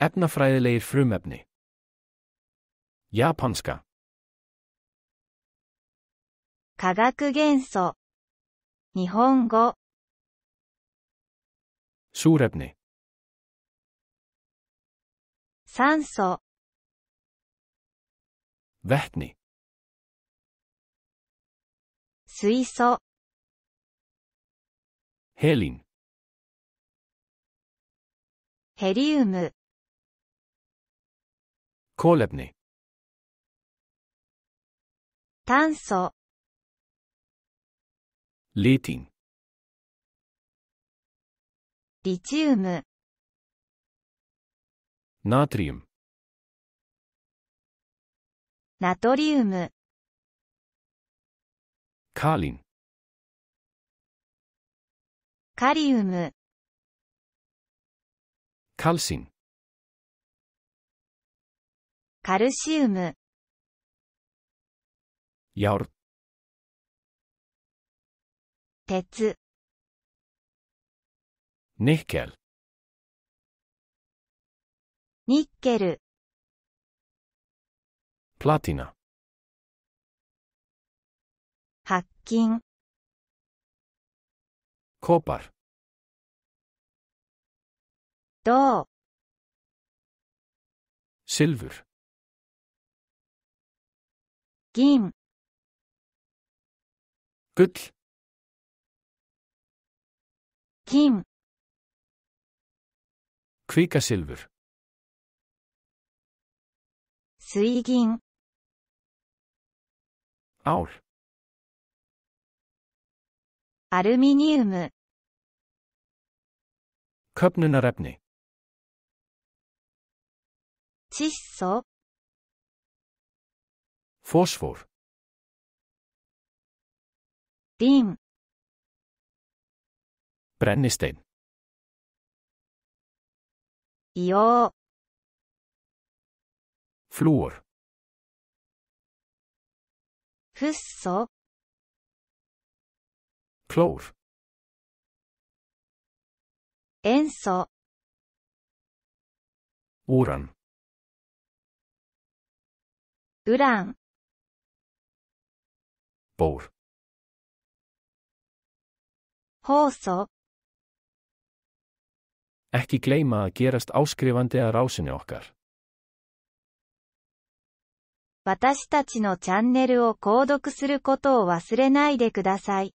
Efnafræðilegir frumefni Japanska 化学元素日本語 Súrefni 酸素 Vetni 水素 Helín ヘリウム Kolebni 炭素 Litin リチウム Natrium ナトリウム Kalin カリウム Kalsin カルシウム。ヤル。鉄。ニッケル。ニッケル。プラティナ。白金。コーパル。銅。シルブル。銀 gull 金 kvíkasilfur 水銀 ál アルミニウム köpnunarefni 窒素 Fosfor. Dim. Brännisten. Ja. Fluor. Husso. Klor. Enso. Uran. Uran. bowl 放送 Ekki gleyma að gerast áskrifandi að rásinu okkar. 私たちのチャンネルを購読することを忘れないでください。